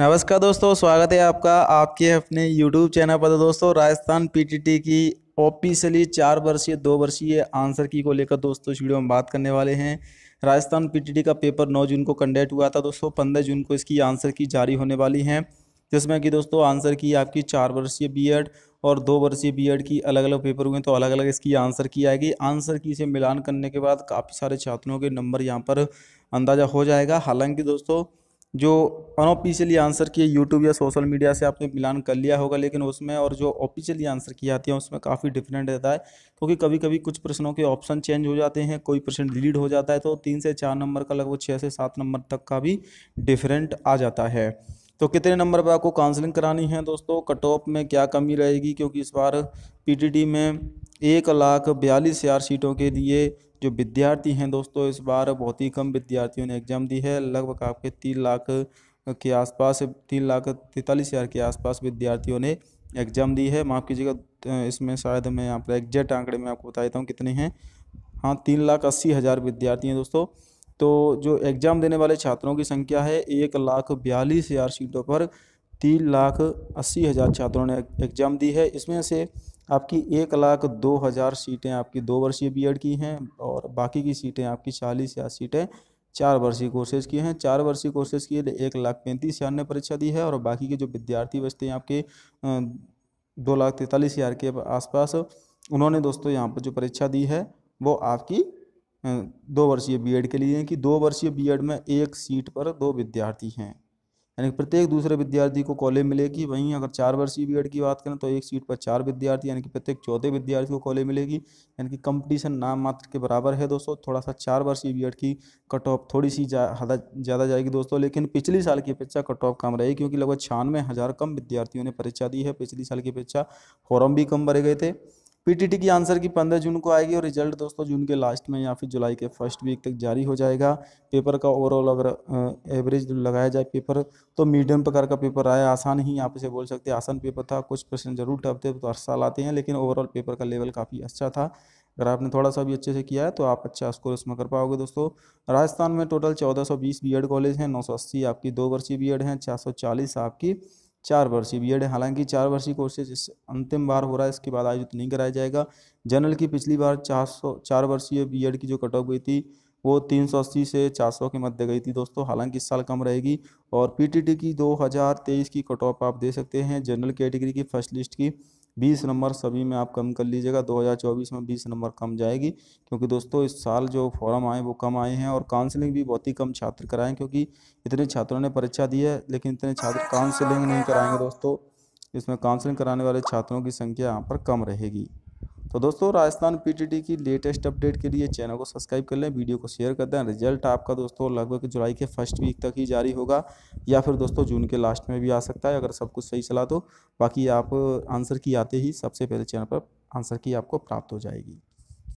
नमस्कार दोस्तों स्वागत है आपका आपके अपने यूट्यूब चैनल पर तो दोस्तों राजस्थान पीटीटी की ऑफिशियली चार वर्षीय दो वर्षीय आंसर की को लेकर दोस्तों इस वीडियो में बात करने वाले हैं राजस्थान पीटीटी का पेपर 9 जून को कंडक्ट हुआ था दोस्तों पंद्रह जून को इसकी आंसर की जारी होने वाली है जिसमें कि दोस्तों आंसर की आपकी चार वर्षीय बी और दो वर्षीय बी की अलग अलग पेपर हुए तो अलग अलग इसकी आंसर की आएगी आंसर की से मिलान करने के बाद काफ़ी सारे छात्रों के नंबर यहाँ पर अंदाज़ा हो जाएगा हालांकि दोस्तों जो अनऑफिशियली आंसर किए यूट्यूब या सोशल मीडिया से आपने मिलान कर लिया होगा लेकिन उसमें और जो ऑफिशियली आंसर किया जाती है उसमें काफ़ी डिफरेंट रहता है क्योंकि कभी कभी कुछ प्रश्नों के ऑप्शन चेंज हो जाते हैं कोई प्रश्न डिलीट हो जाता है तो तीन से चार नंबर का लगभग छः से सात नंबर तक का भी डिफरेंट आ जाता है तो कितने नंबर पर आपको काउंसलिंग करानी है दोस्तों कट ऑफ में क्या कमी रहेगी क्योंकि इस बार पी में एक लाख बयालीस हज़ार सीटों के लिए जो विद्यार्थी हैं दोस्तों इस बार बहुत ही कम विद्यार्थियों ने एग्ज़ाम दी है लगभग आपके तीन लाख के आसपास तीन लाख तैंतालीस हज़ार के आसपास विद्यार्थियों ने एग्ज़ाम दी है माफ़ कीजिएगा इसमें शायद मैं यहाँ पर एग्जैक्ट आंकड़े में आपको बता देता हूँ कितने हैं हाँ तीन लाख अस्सी हज़ार विद्यार्थी हैं दोस्तों तो जो एग्ज़ाम देने वाले छात्रों की संख्या है एक लाख बयालीस हज़ार सीटों पर तीन लाख अस्सी हज़ार छात्रों ने एग्ज़ाम दी है इसमें से आपकी एक लाख दो हज़ार सीटें आपकी दो वर्षीय बीएड की हैं और बाकी की सीटें आपकी चालीस हज़ार सीटें चार वर्षीय कोर्सेज़ की हैं चार वर्षीय कोर्सेज़ की एक लाख पैंतीस हज़ार ने परीक्षा दी है और बाकी के जो विद्यार्थी बचते हैं आपके दो लाख तैंतालीस हज़ार के आसपास उन्होंने दोस्तों यहाँ पर जो परीक्षा दी है वो आपकी दो वर्षीय बीएड के लिए कि दो वर्षीय बीएड में एक सीट पर दो विद्यार्थी हैं यानी कि प्रत्येक दूसरे विद्यार्थी को कॉलेज मिलेगी वहीं अगर चार वर्षीय बी की बात करें तो एक सीट पर चार विद्यार्थी यानी कि प्रत्येक चौथे विद्यार्थी को कॉलेज मिलेगी यानी कि कंपटीशन नाम मात्र के बराबर है दोस्तों थोड़ा सा चार वर्षीय बी की कट ऑफ थोड़ी सी ज़्यादा जा, जाएगी दोस्तों लेकिन पिछली साल की अपेक्षा कट ऑफ कम रही क्योंकि लगभग छियानवे हज़ार कम विद्यार्थियों ने परीक्षा दी है पिछले साल की अपेक्षा फॉरम भी कम भरे गए थे पीटीटी की आंसर की पंद्रह जून को आएगी और रिजल्ट दोस्तों जून के लास्ट में या फिर जुलाई के फर्स्ट वीक तक जारी हो जाएगा पेपर का ओवरऑल अगर एवरेज लगाया जाए पेपर तो मीडियम प्रकार का पेपर आया आसान ही आप इसे बोल सकते हैं आसान पेपर था कुछ प्रश्न जरूर टफ थे तो हर साल आते हैं लेकिन ओवरऑल पेपर का लेवल काफ़ी अच्छा था अगर आपने थोड़ा सा भी अच्छे से किया है तो आप अच्छा स्कोर उसमें कर पाओगे दोस्तों राजस्थान में टोटल बी एड कॉलेज हैं अस्सी आपकी दो वर्षीय एड हैं चालीस आपकी चार वर्षीय बी है हालांकि चार वर्षीय कोर्सेज इस अंतिम बार हो रहा है इसके बाद आयोजित नहीं कराया जाएगा जनरल की पिछली बार चार सौ चार वर्षीय बी एड की जो कट ऑफ गई थी वो तीन सौ अस्सी से चार सौ के मध्य गई थी दोस्तों हालांकि इस साल कम रहेगी और टी की तेईस की कट ऑफ आप दे सकते हैं जनरल कैटेगरी की फर्स्ट लिस्ट की बीस नंबर सभी में आप कम कर लीजिएगा 2024 में बीस नंबर कम जाएगी क्योंकि दोस्तों इस साल जो फॉर्म आए वो कम आए हैं और काउंसलिंग भी बहुत ही कम छात्र कराएं क्योंकि इतने छात्रों ने परीक्षा दी है लेकिन इतने छात्र काउंसलिंग नहीं कराएंगे दोस्तों इसमें काउंसलिंग कराने वाले छात्रों की संख्या यहाँ पर कम रहेगी तो दोस्तों राजस्थान पीटीटी की लेटेस्ट अपडेट के लिए चैनल को सब्सक्राइब कर लें वीडियो को शेयर कर दें रिजल्ट आपका दोस्तों लगभग जुलाई के फर्स्ट वीक तक ही जारी होगा या फिर दोस्तों जून के लास्ट में भी आ सकता है अगर सब कुछ सही चला तो बाकी आप आंसर की आते ही सबसे पहले चैनल पर आंसर की आपको प्राप्त हो जाएगी